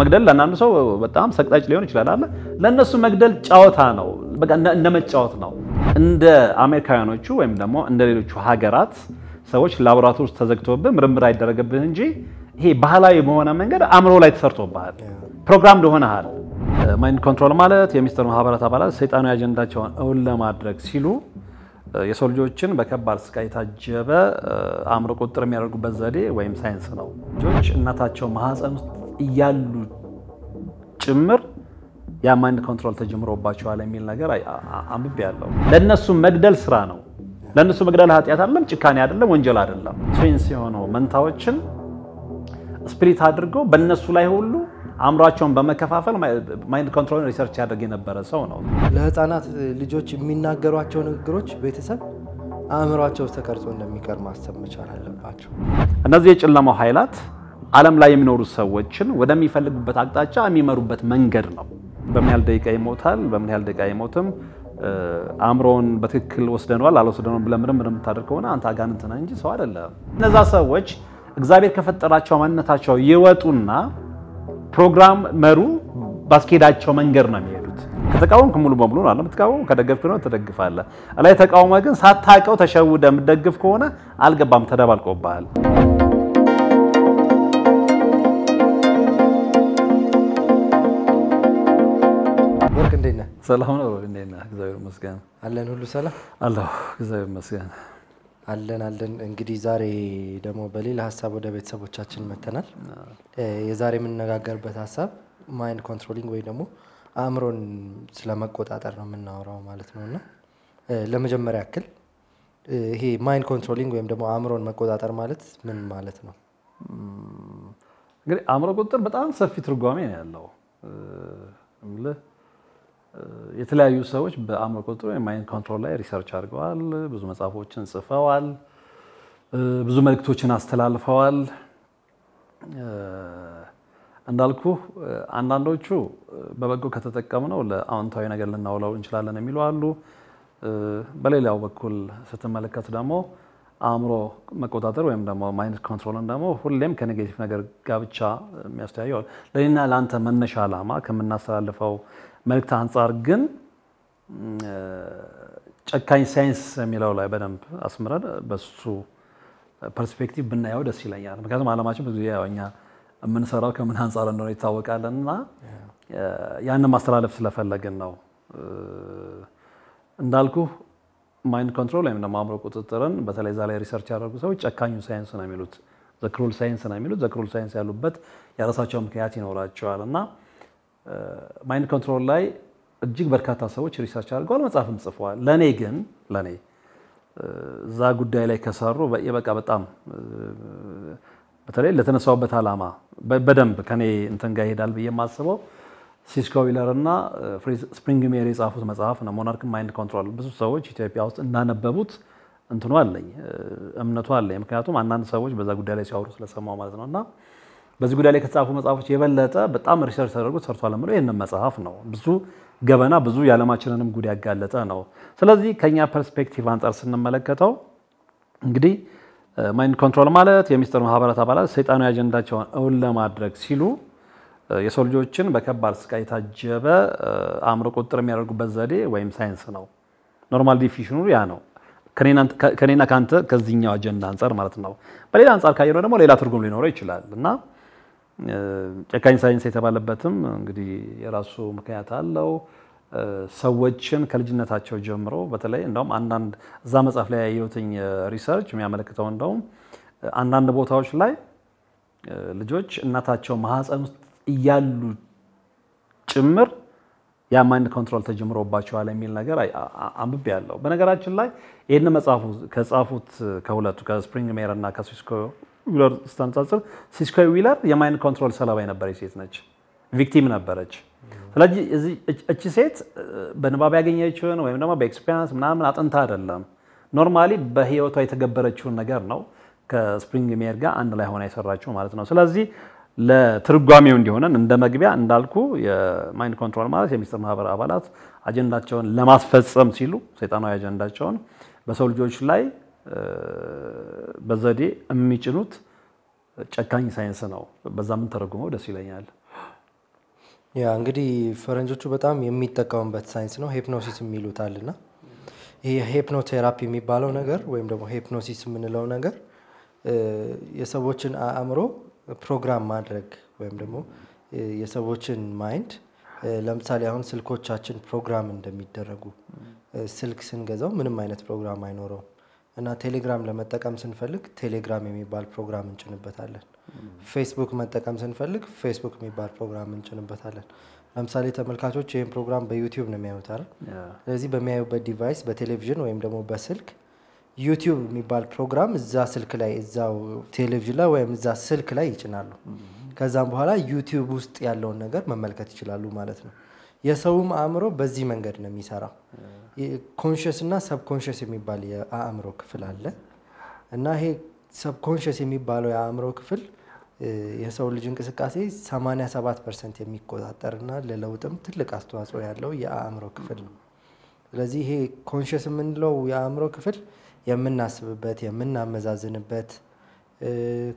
መግደል ለአንዳንዱ ሰው በጣም ሰቅጣጭ ሊሆን ይችላል አለ። ለእነሱ መግደል ጨዋታ ነው፣ እንደመጫወት እንደ መጫወት ነው። እንደ አሜሪካውያኖቹ ወይም ደግሞ እንደ ሌሎቹ ሀገራት ሰዎች ላቦራቶሪ ተዘግቶብህ ምርምር አይደረግብህ እንጂ ይሄ ባህላዊ በሆነ መንገድ አእምሮ ላይ ተሰርቶብሃል፣ ፕሮግራም ደሆነሃል። ማይንድ ኮንትሮል ማለት የሚኒስትር ማህበራት አባላት ሰይጣናዊ አጀንዳቸውን እውን ለማድረግ ሲሉ የሰው ልጆችን በከባድ ስቃይ የታጀበ አእምሮ ቁጥጥር የሚያደርጉበት ዘዴ ወይም ሳይንስ ነው። ልጆች እናታቸው ማህፀን ውስጥ እያሉ ጭምር የማይንድ ኮንትሮል ተጀምሮባቸዋል የሚል ነገር አንብቤ ያለው ለእነሱ መግደል ስራ ነው። ለእነሱ መግደል ኃጢአት አይደለም፣ ጭካኔ አይደለም፣ ወንጀል አይደለም። ትዊንስ የሆኑ መንታዎችን ስፕሪት አድርገው በእነሱ ላይ ሁሉ አእምሯቸውን በመከፋፈል ማይንድ ኮንትሮል ሪሰርች ያደርግ የነበረ ሰው ነው። ለህፃናት ልጆች የሚናገሯቸው ንግግሮች ቤተሰብ አእምሯቸው ተቀርጾ እንደሚቀር ማሰብ መቻል አለባቸው። እነዚህ የጨለማው ኃይላት ዓለም ላይ የሚኖሩ ሰዎችን ወደሚፈልጉበት አቅጣጫ የሚመሩበት መንገድ ነው። በምን ያህል ደቂቃ ይሞታል፣ በምን ያህል ደቂቃ ይሞትም፣ አእምሮውን በትክክል ወስደነዋል አልወስደነውም ብለህ ምርምር የምታደርግ ከሆነ አንተ አጋንንት ነህ እንጂ ሰው አይደለም። እነዛ ሰዎች እግዚአብሔር ከፈጠራቸው ማንነታቸው ይወጡና ፕሮግራም መሩ ባስኬዳቸው መንገድ ነው የሚሄዱት። ከተቃወምክ ሙሉ በሙሉ ነው አለምትቃወም፣ ከደገፍክ ነው ትደግፋለህ። ላይ ተቃውሞ ግን ሳታውቀው ተሸውደ የምትደግፍ ከሆነ አልገባም፣ ተደባልቆብሃል። ሰላም ነው። እንዴት ነህ? እግዚአብሔር ይመስገን አለን። ሁሉ ሰላም አለሁ። እግዚአብሔር ይመስገን አለን አለን። እንግዲህ ዛሬ ደግሞ በሌላ ሀሳብ ወደ ቤተሰቦቻችን መተናል። የዛሬ የምንነጋገርበት ሀሳብ ማይንድ ኮንትሮሊንግ ወይ ደግሞ አእምሮን ስለመቆጣጠር ነው የምናወራው ማለት ነው። እና ለመጀመሪያ ያክል ይሄ ማይንድ ኮንትሮሊንግ ወይም ደግሞ አእምሮን መቆጣጠር ማለት ምን ማለት ነው? እንግዲህ አእምሮ ቁጥጥር በጣም ሰፊ ትርጓሜ ነው ያለው የተለያዩ ሰዎች በአእምሮ ቁጥጥር ወይም ማይንድ ኮንትሮል ላይ ሪሰርች አድርገዋል። ብዙ መጽሐፎችን ጽፈዋል። ብዙ መልእክቶችን አስተላልፈዋል። እንዳልኩ አንዳንዶቹ በበጎ ከተጠቀምነው ለአዎንታዊ ነገር ልናውለው እንችላለን የሚሉ አሉ። በሌላው በኩል ስትመለከት ደግሞ አእምሮ መቆጣጠር ወይም ደግሞ ማይንድ ኮንትሮልን ደግሞ ሁሌም ከኔጌቲቭ ነገር ጋር ብቻ ለኔና ለእኔና ለአንተ መነሻ ዓላማ ከምናስተላልፈው መልእክት አንጻር ግን ጨካኝ ሳይንስ የሚለው ላይ በደንብ አስምረን በሱ ፐርስፔክቲቭ ብናየው ደስ ይለኛል። ምክንያቱም አለማችን ብዙ ጊዜ እኛ የምንሰራው ከምን አንጻር እንደሆነ ይታወቃል እና ያንን ማስተላለፍ ስለፈለግን ነው እንዳልኩ ማይንድ ኮንትሮል ወይም ደግሞ አእምሮ ቁጥጥርን በተለይ ዛ ላይ ሪሰርች ያደረጉ ሰዎች ጨካኙ ሳይንስ ነው የሚሉት ዘክሩል ሳይንስ ነው የሚሉት ዘክሩል ሳይንስ ያሉበት የራሳቸው ምክንያት ይኖራቸዋል እና ማይንድ ኮንትሮል ላይ እጅግ በርካታ ሰዎች ሪሰርች አድርገዋል፣ መጽሐፍም ጽፈዋል። ለእኔ ግን ለእኔ እዛ ጉዳይ ላይ ከሰሩ በቃ በጣም በተለይ ለተነሳውበት ዓላማ በደንብ ከኔ እንትን ጋር ይሄዳል ብዬ የማስበው ሲስኮ ዊለር እና ስፕሪንግ ሜሪ የጻፉት መጽሐፍ ነው፣ ሞናርክ ማይንድ ኮንትሮል። ብዙ ሰዎች ኢትዮጵያ ውስጥ እንዳነበቡት እንትኑ አለኝ እምነቱ አለኝ። ምክንያቱም አንዳንድ ሰዎች በዛ ጉዳይ ላይ ሲያወሩ ስለሰማው ማለት ነው እና በዚህ ጉዳይ ላይ ከተጻፉ መጽሐፎች የበለጠ በጣም ሪሰርች ተደርጎ ተሰርቷል የምለው ይህንን መጽሐፍ ነው። ብዙ ገበና ብዙ የዓለማችንንም ጉዳይ ያጋለጠ ነው። ስለዚህ ከኛ ፐርስፔክቲቭ አንጻር ስንመለከተው እንግዲህ ማይንድ ኮንትሮል ማለት የሚስጥር ማህበራት አባላት ሰይጣናዊ አጀንዳቸውን እውን ለማድረግ ሲሉ የሰው ልጆችን በከባድ ስቃይ የታጀበ አእምሮ ቁጥጥር የሚያደርጉበት ዘዴ ወይም ሳይንስ ነው። ኖርማል ዲፊሽኑ ያ ነው። ከኔና ከአንተ ከዚህኛው አጀንዳ አንጻር ማለት ነው። በሌላ አንጻር ካየነው ደግሞ ሌላ ትርጉም ሊኖረው ይችላል እና ጨካኝ ሳይንስ የተባለበትም እንግዲህ የራሱ ምክንያት አለው። ሰዎችን ከልጅነታቸው ጀምሮ በተለይ እንደውም አንዳንድ እዛ መጽሐፍ ላይ ያየሁትኝ ሪሰርች የሚያመለክተው እንደውም አንዳንድ ቦታዎች ላይ ልጆች እናታቸው ማህፀን ውስጥ እያሉ ጭምር የማይንድ ኮንትሮል ተጀምሮባቸዋል የሚል ነገር አንብቤ ያለው። በነገራችን ላይ ይህን መጽሐፉ ከጻፉት ከሁለቱ ከስፕሪንግ ሜር እና ከሲስኮ ዊለር ስታነጻጽር ሲስኮ ዊለር የማይንድ ኮንትሮል ሰለባ የነበረች ሴት ነች፣ ቪክቲም ነበረች። ስለዚህ እቺ ሴት በንባብ ያገኘችውን ወይም ደግሞ በኤክስፔሪንስ ምናምን አጥንታ አይደለም። ኖርማሊ በህይወቷ የተገበረችውን ነገር ነው ከስፕሪንግ ሜር ጋር አንድ ላይ ሆና የሰራችው ማለት ነው። ስለዚህ ለትርጓሜው እንዲሆነን እንደ መግቢያ እንዳልኩ የማይንድ ኮንትሮል ማለት የሚስጥር ማህበር አባላት አጀንዳቸውን ለማስፈጸም ሲሉ ሰይጣናዊ አጀንዳቸውን በሰው ልጆች ላይ በዘዴ የሚጭኑት ጨካኝ ሳይንስ ነው። በዛ ምን ተረጉመው ደስ ይለኛል። ያ እንግዲህ ፈረንጆቹ በጣም የሚጠቀሙበት ሳይንስ ነው። ሄፕኖሲስ የሚሉት አለና፣ ይህ ሄፕኖቴራፒ የሚባለው ነገር ወይም ደግሞ ሄፕኖሲስ የምንለው ነገር የሰዎችን አእምሮ ፕሮግራም ማድረግ ወይም ደግሞ የሰዎችን ማይንድ ለምሳሌ አሁን ስልኮቻችን ፕሮግራም እንደሚደረጉ ስልክ ስንገዛው ምንም አይነት ፕሮግራም አይኖረውም። እና ቴሌግራም ለመጠቀም ስንፈልግ ቴሌግራም የሚባል ፕሮግራም እንጭንበታለን። ፌስቡክ መጠቀም ስንፈልግ ፌስቡክ የሚባል ፕሮግራም እንጭንበታለን። ለምሳሌ ተመልካቾች ይህን ፕሮግራም በዩቲዩብ ነው የሚያዩት አይደል? ስለዚህ በሚያዩበት ዲቫይስ በቴሌቪዥን ወይም ደግሞ በስልክ ዩቲዩብ የሚባል ፕሮግራም እዛ ስልክ ላይ እዛው ቴሌቪዥን ላይ ወይም እዛ ስልክ ላይ ይጭናሉ። ከዛም በኋላ ዩቲዩብ ውስጥ ያለውን ነገር መመልከት ይችላሉ ማለት ነው። የሰውም አእምሮ በዚህ መንገድ ነው የሚሰራው። ኮንሽስ እና ሰብኮንሽስ የሚባል የአእምሮ ክፍል አለ እና ይሄ ሰብኮንሽስ የሚባለው የአእምሮ ክፍል የሰው ልጅ እንቅስቃሴ 87 ፐርሰንት የሚቆጣጠርና ለለውጥም ትልቅ አስተዋጽኦ ያለው የአእምሮ ክፍል ነው። ስለዚህ ይሄ ኮንሽስ የምንለው የአእምሮ ክፍል የምናስብበት፣ የምናመዛዝንበት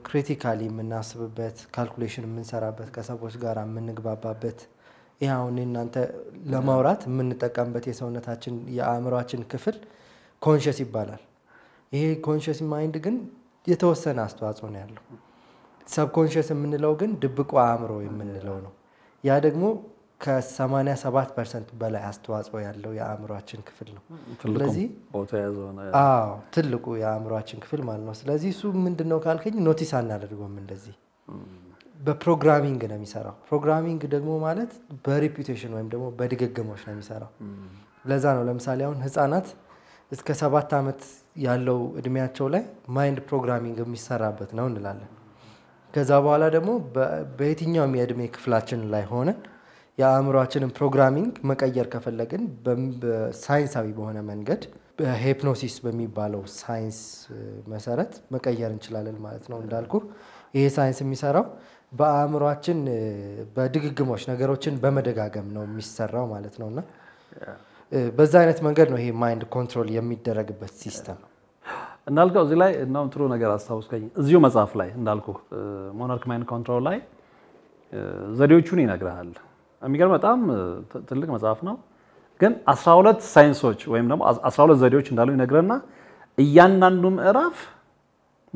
ክሪቲካሊ የምናስብበት ካልኩሌሽን የምንሰራበት ከሰዎች ጋር የምንግባባበት ይህ አሁን እናንተ ለማውራት የምንጠቀምበት የሰውነታችን የአእምሯችን ክፍል ኮንሽስ ይባላል። ይሄ ኮንሽስ ማይንድ ግን የተወሰነ አስተዋጽኦ ነው ያለው። ሰብኮንሽስ የምንለው ግን ድብቁ አእምሮ የምንለው ነው። ያ ደግሞ ከ87 ፐርሰንት በላይ አስተዋጽኦ ያለው የአእምሯችን ክፍል ነው። ስለዚህ ትልቁ የአእምሯችን ክፍል ማለት ነው። ስለዚህ እሱ ምንድን ነው ካልከኝ ኖቲስ አናደርገውም እንደዚህ በፕሮግራሚንግ ነው የሚሰራው። ፕሮግራሚንግ ደግሞ ማለት በሪፒቴሽን ወይም ደግሞ በድግግሞች ነው የሚሰራው። ለዛ ነው ለምሳሌ አሁን ህፃናት እስከ ሰባት ዓመት ያለው እድሜያቸው ላይ ማይንድ ፕሮግራሚንግ የሚሰራበት ነው እንላለን። ከዛ በኋላ ደግሞ በየትኛውም የእድሜ ክፍላችን ላይ ሆነን የአእምሯችንን ፕሮግራሚንግ መቀየር ከፈለግን ሳይንሳዊ በሆነ መንገድ በሄፕኖሲስ በሚባለው ሳይንስ መሰረት መቀየር እንችላለን ማለት ነው። እንዳልኩ ይሄ ሳይንስ የሚሰራው በአእምሯችን በድግግሞች ነገሮችን በመደጋገም ነው የሚሰራው ማለት ነው እና በዛ አይነት መንገድ ነው ይሄ ማይንድ ኮንትሮል የሚደረግበት ሲስተም። እንዳልከው እዚህ ላይ እናም ጥሩ ነገር አስታውስከኝ። እዚሁ መጽሐፍ ላይ እንዳልኩ ሞናርክ ማይንድ ኮንትሮል ላይ ዘዴዎቹን ይነግርሃል። የሚገርም በጣም ትልቅ መጽሐፍ ነው። ግን 12 ሳይንሶች ወይም ደግሞ 12 ዘዴዎች እንዳሉ ይነግረና እያንዳንዱ ምዕራፍ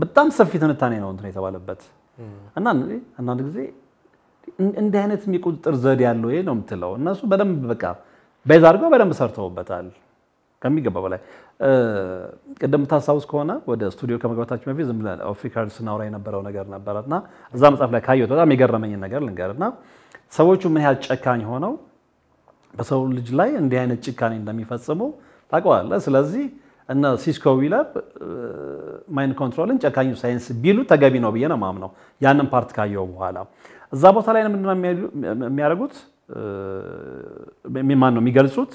በጣም ሰፊ ትንታኔ ነው እንትን የተባለበት እና አንዳንድ ጊዜ እንዲህ አይነት የሚቆጥር ዘዴ ያለው ይሄ ነው የምትለው እነሱ በደንብ በቃ በዛ አድርገው በደንብ ሰርተውበታል ከሚገባ በላይ። ቅድም ታስታውስ ከሆነ ወደ ስቱዲዮ ከመግባታችን በፊት ዝም ብለን ኦፍ ሪከርድ ስናወራ የነበረው ነገር ነበረ እና እዛ መጽሐፍ ላይ ካየሁት በጣም የገረመኝን ነገር ልንገርና ሰዎቹ ምን ያህል ጨካኝ ሆነው በሰው ልጅ ላይ እንዲህ አይነት ጭካኔ እንደሚፈጽሙ ታውቀዋለህ። ስለዚህ እነ ሲስኮ ዊለር ማይንድ ኮንትሮልን ጨካኙ ሳይንስ ቢሉ ተገቢ ነው ብዬ ነው ማምነው። ያንን ፓርት ካየው በኋላ እዛ ቦታ ላይ ምንድነው የሚያደርጉት? ማን ነው የሚገልጹት?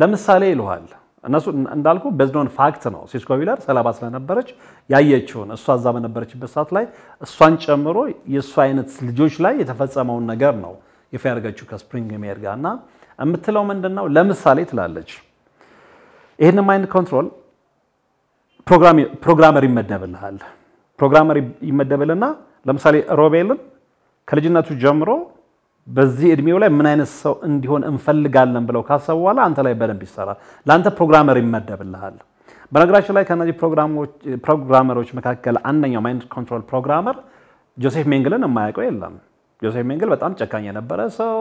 ለምሳሌ ይልሃል እነሱ እንዳልኩ በዝዶን ፋክት ነው። ሲስኮ ቪለር ሰለባ ስለነበረች ያየችውን እሷ እዛ በነበረችበት ሰዓት ላይ እሷን ጨምሮ የእሷ አይነት ልጆች ላይ የተፈጸመውን ነገር ነው ይፋ ያደርገችው ከስፕሪንግ ሜር ጋር እና የምትለው ምንድን ነው? ለምሳሌ ትላለች ይህን ማይንድ ኮንትሮል ፕሮግራመር ይመደብልሃል። ፕሮግራመር ይመደብልና ለምሳሌ ሮቤልን ከልጅነቱ ጀምሮ በዚህ እድሜው ላይ ምን አይነት ሰው እንዲሆን እንፈልጋለን ብለው ካሰቡ በኋላ አንተ ላይ በደንብ ይሰራል። ለአንተ ፕሮግራመር ይመደብልሃል። በነገራችን ላይ ከእነዚህ ፕሮግራመሮች መካከል አንደኛው ማይንድ ኮንትሮል ፕሮግራመር ጆሴፍ ሜንግልን የማያውቀው የለም። ጆሴፍ ሜንግል በጣም ጨካኝ የነበረ ሰው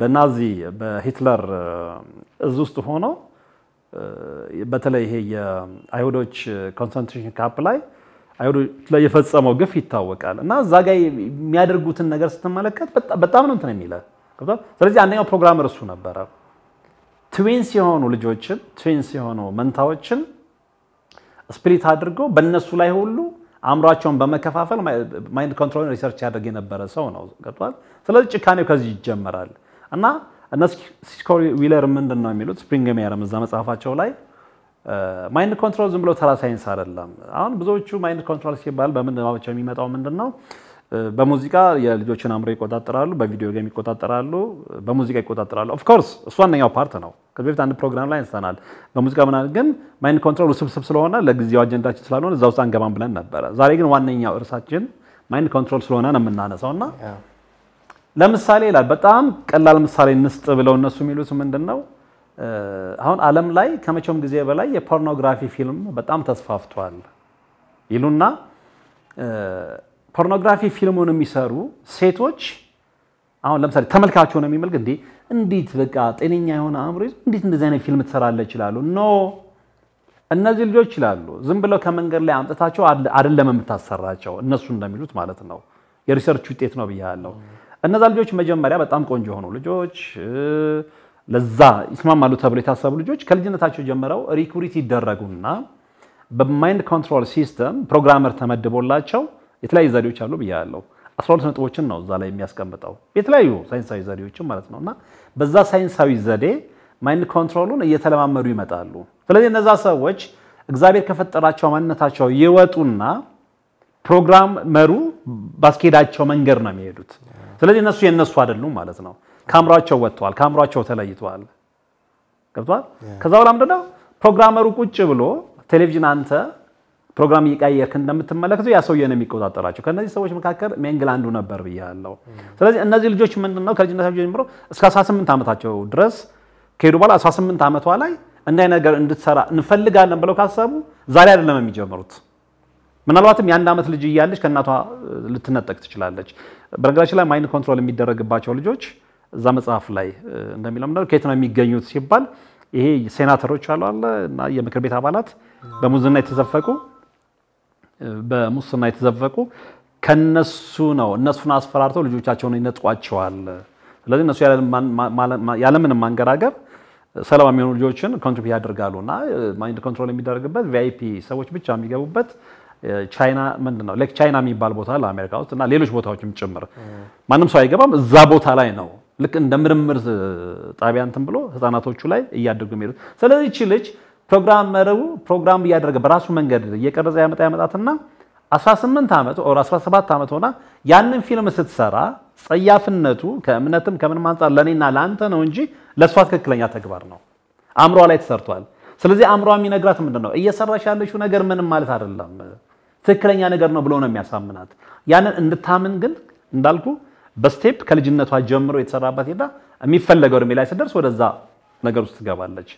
በናዚ በሂትለር እዝ ውስጥ ሆኖ በተለይ ይሄ የአይሁዶች ኮንሰንትሬሽን ካምፕ ላይ አይሁዶች ላይ የፈጸመው ግፍ ይታወቃል እና እዛ ጋ የሚያደርጉትን ነገር ስትመለከት በጣም ነው እንትን የሚለ ስለዚህ አንደኛው ፕሮግራም እርሱ ነበረ ትዊንስ የሆኑ ልጆችን ትዊንስ የሆኑ መንታዎችን ስፕሪት አድርጎ በእነሱ ላይ ሁሉ አእምሯቸውን በመከፋፈል ማይንድ ኮንትሮል ሪሰርች ያደርግ የነበረ ሰው ነው ገብቷል ስለዚህ ጭካኔው ከዚህ ይጀመራል እና እነ ሲኮሪ ዊለር ምንድን ነው የሚሉት ስፕሪንግ ሜየርም እዛ መጽሐፋቸው ላይ ማይንድ ኮንትሮል ዝም ብሎ ተራ ሳይንስ አይደለም። አሁን ብዙዎቹ ማይንድ ኮንትሮል ሲባል በምን ማብቻ የሚመጣው ምንድን ነው? በሙዚቃ የልጆችን አእምሮ ይቆጣጠራሉ፣ በቪዲዮ ጌም ይቆጣጠራሉ፣ በሙዚቃ ይቆጣጠራሉ። ኦፍኮርስ እሱ ዋነኛው ፓርት ነው። ከዚህ በፊት አንድ ፕሮግራም ላይ አንስተናል። በሙዚቃ ምናምን ግን ማይንድ ኮንትሮል ውስብስብ ስለሆነ ለጊዜው አጀንዳችን ስላልሆነ እዛ ውስጥ አንገባም ብለን ነበረ። ዛሬ ግን ዋነኛው እርሳችን ማይንድ ኮንትሮል ስለሆነ ነው የምናነሳው እና ለምሳሌ ይላል በጣም ቀላል ምሳሌ እንስጥ ብለው እነሱ የሚሉት ምንድን ነው አሁን ዓለም ላይ ከመቼውም ጊዜ በላይ የፖርኖግራፊ ፊልም በጣም ተስፋፍቷል ይሉና ፖርኖግራፊ ፊልሙን የሚሰሩ ሴቶች አሁን ለምሳሌ ተመልካች ሆነ የሚመልክ እንዴ እንዴት በቃ ጤነኛ የሆነ አእምሮ ይዞ እንዴት እንደዚህ አይነት ፊልም ትሰራለች ይላሉ። ኖ እነዚህ ልጆች ይችላሉ። ዝም ብለው ከመንገድ ላይ አምጥታቸው አይደለም የምታሰራቸው እነሱ እንደሚሉት ማለት ነው። የሪሰርች ውጤት ነው ብያለሁ። እነዛ ልጆች መጀመሪያ በጣም ቆንጆ የሆኑ ልጆች ለዛ ይስማማሉ ተብሎ የታሰቡ ልጆች ከልጅነታቸው ጀምረው ሪኩሪት ይደረጉና በማይንድ ኮንትሮል ሲስተም ፕሮግራመር ተመድቦላቸው የተለያዩ ዘዴዎች አሉ ብያለሁ። 12 ነጥቦችን ነው እዛ ላይ የሚያስቀምጠው የተለያዩ ሳይንሳዊ ዘዴዎችን ማለት ነው። እና በዛ ሳይንሳዊ ዘዴ ማይንድ ኮንትሮሉን እየተለማመዱ ይመጣሉ። ስለዚህ እነዛ ሰዎች እግዚአብሔር ከፈጠራቸው ማንነታቸው ይወጡና ፕሮግራመሩ ባስኬዳቸው መንገድ ነው የሚሄዱት። ስለዚህ እነሱ የነሱ አይደሉም ማለት ነው። ከአእምሯቸው ወጥተዋል፣ ከአእምሯቸው ተለይተዋል። ገብቷል። ከዛ በኋላ ምንድነው ፕሮግራመሩ ቁጭ ብሎ ቴሌቪዥን አንተ ፕሮግራም እየቀየርክ እንደምትመለከተው ያ ሰውዬ ነው የሚቆጣጠራቸው። ከእነዚህ ሰዎች መካከል ሜንግል አንዱ ነበር ብያለሁ። mm. ስለዚህ እነዚህ ልጆች ምንድነው ከልጅነታቸው ጀምሮ እስከ 18 ዓመታቸው ድረስ ከሄዱ በኋላ 18 ዓመቷ ላይ እንዳይ ነገር እንድትሰራ እንፈልጋለን ብለው ካሰቡ ዛሬ አይደለም የሚጀምሩት። ምናልባትም የአንድ ዓመት ልጅ እያለች ከእናቷ ልትነጠቅ ትችላለች። በነገራችን ላይ ማይንድ ኮንትሮል የሚደረግባቸው ልጆች እዛ መጽሐፍ ላይ እንደሚለው ነው ከየት ነው የሚገኙት ሲባል ይሄ ሴናተሮች አሉ አለ እና የምክር ቤት አባላት በሙዝና የተዘፈቁ በሙስና የተዘፈቁ ከነሱ ነው እነሱን አስፈራርተው ልጆቻቸውን ይነጥቋቸዋል። ስለዚህ እነሱ ያለምንም ማንገራገር ሰለባ የሚሆኑ ልጆችን ኮንትሮል ያደርጋሉ እና ማይንድ ኮንትሮል የሚደረግበት ቪአይፒ ሰዎች ብቻ የሚገቡበት ቻይና ምንድን ነው ሌክ ቻይና የሚባል ቦታ ለአሜሪካ ውስጥ እና ሌሎች ቦታዎችም ጭምር ማንም ሰው አይገባም። እዛ ቦታ ላይ ነው ልክ እንደ ምርምር ጣቢያ እንትን ብሎ ህፃናቶቹ ላይ እያደጉ የሚሄዱት። ስለዚህ እቺ ልጅ ፕሮግራመሩ ፕሮግራም እያደረገ በራሱ መንገድ እየቀረጸ ያመጣ ያመጣትና 18 ዓመት ኦር 17 ዓመት ሆና ያንን ፊልም ስትሰራ ጸያፍነቱ ከእምነትም ከምንም አንጻር ለእኔና ለአንተ ነው እንጂ ለእሷ ትክክለኛ ተግባር ነው። አእምሯ ላይ ተሰርቷል። ስለዚህ አእምሯ የሚነግራት ምንድን ነው? እየሰራሽ ያለችው ነገር ምንም ማለት አይደለም፣ ትክክለኛ ነገር ነው ብሎ ነው የሚያሳምናት። ያንን እንድታምን ግን እንዳልኩ በስቴፕ ከልጅነቷ ጀምሮ የተሰራባት ሄዳ የሚፈለገው እድሜ ላይ ስደርስ ወደዛ ነገር ውስጥ ትገባለች።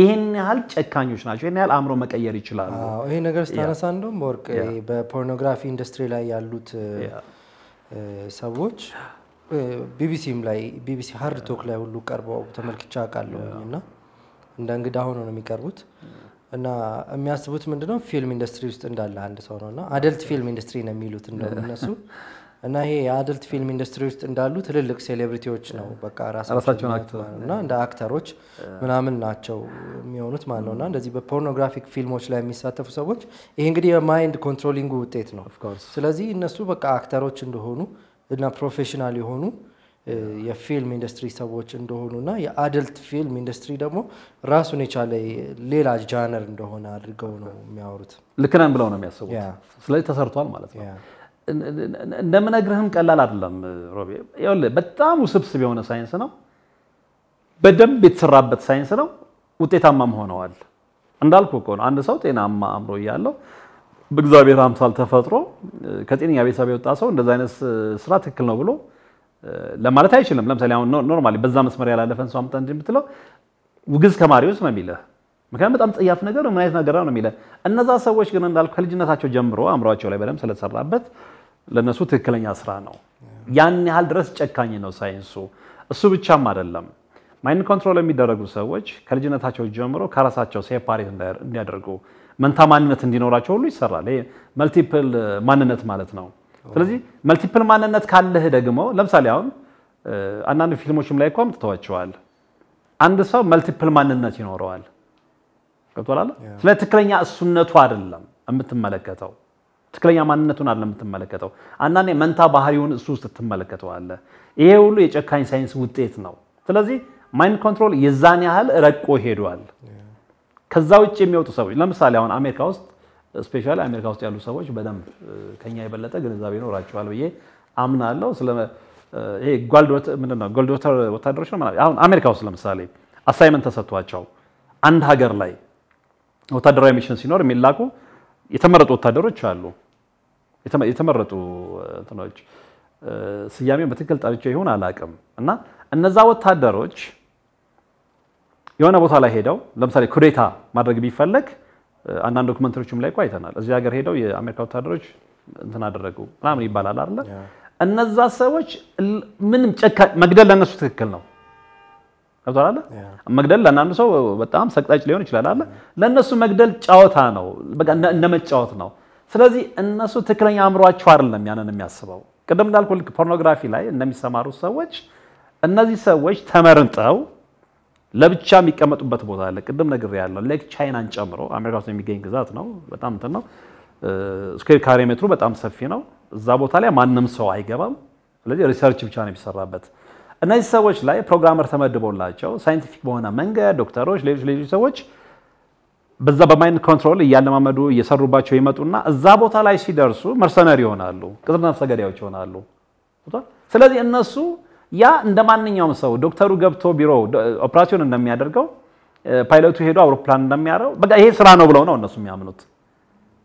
ይህን ያህል ጨካኞች ናቸው። ይህን ያህል አእምሮ መቀየር ይችላሉ። ይሄ ነገር ስታነሳ እንደውም ወርቅ በፖርኖግራፊ ኢንዱስትሪ ላይ ያሉት ሰዎች ቢቢሲም ላይ ቢቢሲ ሀርድ ቶክ ላይ ሁሉ ቀርበው ተመልክቻ አውቃለሁ እና እንደ እንግዳ ሆኖ ነው የሚቀርቡት እና የሚያስቡት ምንድነው ፊልም ኢንዱስትሪ ውስጥ እንዳለ አንድ ሰው ነው እና አደልት ፊልም ኢንዱስትሪ ነው የሚሉት እንደውም እነሱ እና ይሄ የአድልት ፊልም ኢንዱስትሪ ውስጥ እንዳሉ ትልልቅ ሴሌብሪቲዎች ነው በቃ ራሳቸው እና እንደ አክተሮች ምናምን ናቸው የሚሆኑት ማለት ነው እና እንደዚህ በፖርኖግራፊክ ፊልሞች ላይ የሚሳተፉ ሰዎች ይሄ እንግዲህ የማይንድ ኮንትሮሊንግ ውጤት ነው ስለዚህ እነሱ በቃ አክተሮች እንደሆኑ እና ፕሮፌሽናል የሆኑ የፊልም ኢንዱስትሪ ሰዎች እንደሆኑ እና የአድልት ፊልም ኢንዱስትሪ ደግሞ ራሱን የቻለ ሌላ ጃነር እንደሆነ አድርገው ነው የሚያወሩት ልክነን ብለው ነው የሚያስቡት ስለዚህ ተሰርቷል ማለት ነው እንደምነግርህም ቀላል አይደለም ሮቤ። በጣም ውስብስብ የሆነ ሳይንስ ነው። በደንብ የተሰራበት ሳይንስ ነው። ውጤታማም ሆነዋል። እንዳልኩ እኮ ነው አንድ ሰው ጤናማ አእምሮ እያለው በእግዚአብሔር አምሳል ተፈጥሮ ከጤነኛ ቤተሰብ የወጣ ሰው እንደዚ አይነት ስራ ትክክል ነው ብሎ ለማለት አይችልም። ለምሳሌ አሁን ኖርማሊ በዛ መስመር ያላለፈን ሰው አምጣ እንጂ ውግዝ ከማሪ ውስጥ ነው የሚለህ ምክንያቱም በጣም ጸያፍ ነገር ምን አይነት ነገር ነው የሚልህ። እነዛ ሰዎች ግን እንዳልኩ ከልጅነታቸው ጀምሮ አእምሯቸው ላይ በደንብ ስለተሰራበት ለነሱ ትክክለኛ ስራ ነው። ያን ያህል ድረስ ጨካኝ ነው ሳይንሱ። እሱ ብቻም አይደለም። ማይንድ ኮንትሮል የሚደረጉ ሰዎች ከልጅነታቸው ጀምሮ ከራሳቸው ሴፓሬት እንዲያደርጉ መንታ ማንነት እንዲኖራቸው ሁሉ ይሰራል። መልቲፕል ማንነት ማለት ነው። ስለዚህ መልቲፕል ማንነት ካለህ ደግሞ ለምሳሌ አሁን አንዳንድ ፊልሞችም ላይ እኮ አምጥተዋቸዋል። አንድ ሰው መልቲፕል ማንነት ይኖረዋል። ገብቶሃል? ስለ ትክክለኛ እሱነቱ አይደለም የምትመለከተው ትክክለኛ ማንነቱን አለ የምትመለከተው። አንዳንዴ መንታ ባህሪውን እሱ ውስጥ ትመለከተዋለ። ይሄ ሁሉ የጨካኝ ሳይንስ ውጤት ነው። ስለዚህ ማይንድ ኮንትሮል የዛን ያህል ረቆ ሄዷል። ከዛ ውጭ የሚወጡ ሰዎች ለምሳሌ አሁን አሜሪካ ውስጥ ስፔሻሊ አሜሪካ ውስጥ ያሉ ሰዎች በደንብ ከኛ የበለጠ ግንዛቤ ይኖራቸዋል ብዬ አምናለሁ። ስለ ጎልዶተር ወታደሮች ነው። አሁን አሜሪካ ውስጥ ለምሳሌ አሳይመንት ተሰጥቷቸው አንድ ሀገር ላይ ወታደራዊ ሚሽን ሲኖር የሚላኩ የተመረጡ ወታደሮች አሉ። የተመረጡ እንትኖች ስያሜውን በትክክል ጠርቼ ይሁን አላቅም እና እነዛ ወታደሮች የሆነ ቦታ ላይ ሄደው ለምሳሌ ኩዴታ ማድረግ ቢፈለግ አንዳንድ ዶክመንተሪዎችም ላይ እኮ አይተናል። እዚህ ሀገር ሄደው የአሜሪካ ወታደሮች እንትን አደረጉ ምናምን ይባላል አለ። እነዛ ሰዎች ምንም ጨካ መግደል ለእነሱ ትክክል ነው። ገብቷል። መግደል ለአንዳንዱ ሰው በጣም ሰቅጣጭ ሊሆን ይችላል አለ። ለእነሱ መግደል ጨዋታ ነው፣ በቃ እንደ መጫወት ነው። ስለዚህ እነሱ ትክክለኛ አእምሯቸው አይደለም ያንን የሚያስበው። ቅድም እንዳልኩ ልክ ፖርኖግራፊ ላይ እንደሚሰማሩ ሰዎች እነዚህ ሰዎች ተመርጠው ለብቻ የሚቀመጡበት ቦታ አለ። ቅድም ነግሬ ያለው ላይክ ቻይናን ጨምሮ አሜሪካ ውስጥ የሚገኝ ግዛት ነው። በጣም እንትን ነው። ስኩዌር ካሬ ሜትሩ በጣም ሰፊ ነው። እዛ ቦታ ላይ ማንም ሰው አይገባም። ስለዚህ ሪሰርች ብቻ ነው የሚሰራበት። እነዚህ ሰዎች ላይ ፕሮግራመር ተመድቦላቸው ሳይንቲፊክ በሆነ መንገድ ዶክተሮች፣ ሌሎች ሌሎች ሰዎች በዛ በማይንድ ኮንትሮል እያለማመዱ እየሰሩባቸው ይመጡና እዛ ቦታ ላይ ሲደርሱ መርሰነሪ ይሆናሉ፣ ቅጥር ነፍሰ ገዳዮች ይሆናሉ። ስለዚህ እነሱ ያ እንደ ማንኛውም ሰው ዶክተሩ ገብቶ ቢሮ ኦፕራሲዮን እንደሚያደርገው ፓይለቱ ሄዶ አውሮፕላን እንደሚያረው በቃ ይሄ ስራ ነው ብለው ነው እነሱ የሚያምኑት።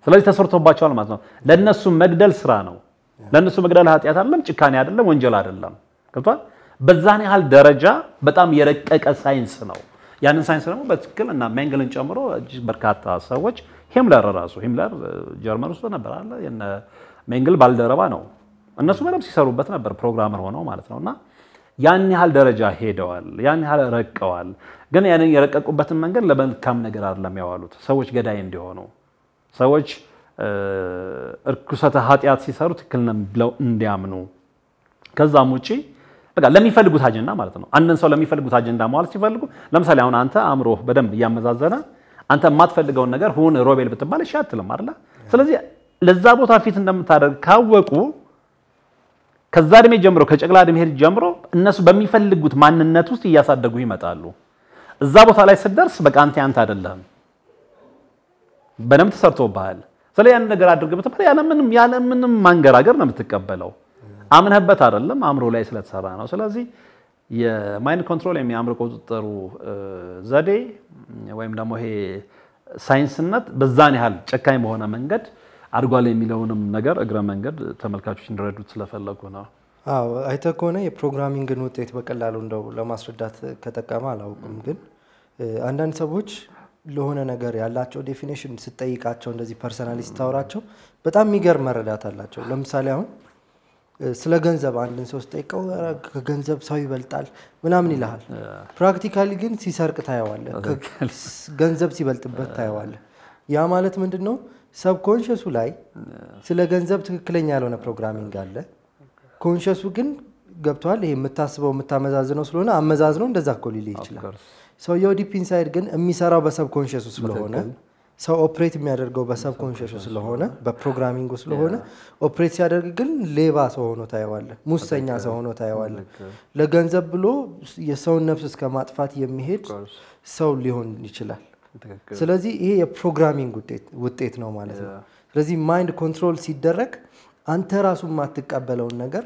ስለዚህ ተሰርቶባቸዋል ማለት ነው። ለእነሱ መግደል ስራ ነው። ለእነሱ መግደል ኃጢአት አይደለም፣ ጭካኔ አይደለም፣ ወንጀል አይደለም። ገብቷል። በዛን ያህል ደረጃ በጣም የረቀቀ ሳይንስ ነው። ያንን ሳይንስ ደግሞ በትክክል እና ሜንግልን ጨምሮ እጅግ በርካታ ሰዎች ሂምለር ራሱ ሂምለር ጀርመን ውስጥ ነበር አለ ሜንግል ባልደረባ ነው። እነሱ በደንብ ሲሰሩበት ነበር ፕሮግራመር ሆነው ማለት ነው እና ያን ያህል ደረጃ ሄደዋል፣ ያን ያህል ረቀዋል። ግን ያንን የረቀቁበትን መንገድ ለመልካም ነገር አይደለም ያዋሉት። ሰዎች ገዳይ እንዲሆኑ፣ ሰዎች እርኩሰተ ኃጢአት ሲሰሩ ትክክል ብለው እንዲያምኑ ከዛም ውጪ በቃ ለሚፈልጉት አጀንዳ ማለት ነው። አንድን ሰው ለሚፈልጉት አጀንዳ መዋል ሲፈልጉ፣ ለምሳሌ አሁን አንተ አምሮ በደንብ እያመዛዘነ አንተ የማትፈልገውን ነገር ሁን ሮቤል ብትባል እሺ አትልም አይደለ? ስለዚህ ለዛ ቦታ ፊት እንደምታደርግ ካወቁ ከዛ እድሜ ጀምሮ ከጨቅላ እድሜ ሄድ ጀምሮ እነሱ በሚፈልጉት ማንነት ውስጥ እያሳደጉ ይመጣሉ። እዛ ቦታ ላይ ስትደርስ በቃ አንተ ያንተ አይደለም፣ በደንብ ተሰርቶብሃል። ስለዚህ ያን ነገር አድርግ ብትባል ያለምንም ያለምንም ማንገራገር ነው የምትቀበለው። አምነህበት አይደለም አእምሮ ላይ ስለተሰራ ነው። ስለዚህ የማይንድ ኮንትሮል ወይም የአእምሮ ቁጥጥሩ ዘዴ ወይም ደግሞ ይሄ ሳይንስነት በዛን ያህል ጨካኝ በሆነ መንገድ አድጓል የሚለውንም ነገር እግረ መንገድ ተመልካቾች እንዲረዱት ስለፈለጉ ነው። አዎ አይተህ ከሆነ የፕሮግራሚንግን ውጤት በቀላሉ እንደው ለማስረዳት ከጠቀመ አላውቅም፣ ግን አንዳንድ ሰዎች ለሆነ ነገር ያላቸው ዴፊኔሽን ስጠይቃቸው እንደዚህ ፐርሰናሊ ስታወራቸው በጣም የሚገርም መረዳት አላቸው። ለምሳሌ አሁን ስለ ገንዘብ አንድን ሰው ስጠይቀው ከገንዘብ ሰው ይበልጣል ምናምን ይልሃል። ፕራክቲካሊ ግን ሲሰርቅ ታየዋለ፣ ገንዘብ ሲበልጥበት ታየዋለ። ያ ማለት ምንድን ነው? ሰብኮንሽሱ ላይ ስለ ገንዘብ ትክክለኛ ያልሆነ ፕሮግራሚንግ አለ። ኮንሽሱ ግን ገብቷል። ይሄ የምታስበው የምታመዛዝነው ስለሆነ አመዛዝነው እንደዛ እኮ ሊልህ ይችላል። ሰውየው ዲፕ ኢንሳይድ ግን የሚሰራው በሰብኮንሽሱ ስለሆነ ሰው ኦፕሬት የሚያደርገው በሰብ ስለሆነ በፕሮግራሚንጉ ስለሆነ ኦፕሬት ሲያደርግ ግን ሌባ ሰው ሆኖ ታየዋለ፣ ሙሰኛ ሰው ሆኖ ታየዋለ። ለገንዘብ ብሎ የሰውን ነፍስ እስከ ማጥፋት የሚሄድ ሰው ሊሆን ይችላል። ስለዚህ ይሄ የፕሮግራሚንግ ውጤት ነው ማለት ነው። ስለዚህ ማይንድ ኮንትሮል ሲደረግ አንተ ራሱ የማትቀበለውን ነገር